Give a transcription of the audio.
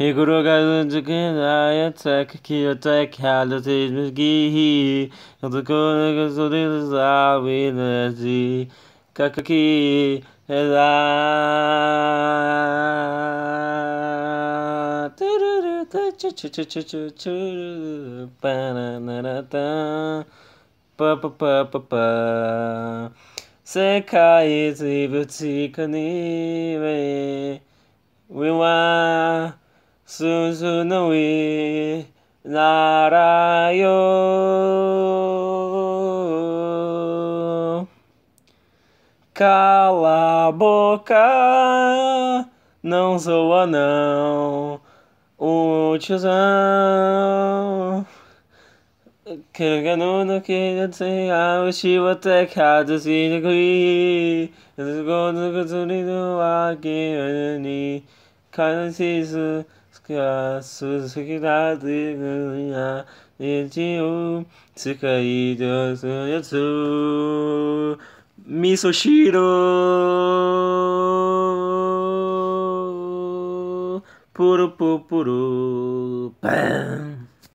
He the ga zuzuki na yatek kiyotek halate migihi Yotokone ga zuri zawi nazi Kakaki ela Pa pa pa pa pa Sekai zibuti kaniwe We want 鈴のいならよ Cala a boca, não s o a não, o tiozão. Quero n u no que não tem a mochila até casa s i negui. Eu gosto do que eu tô lindo aqui, eu não sei s い Misoshiro Puru puru puru Pam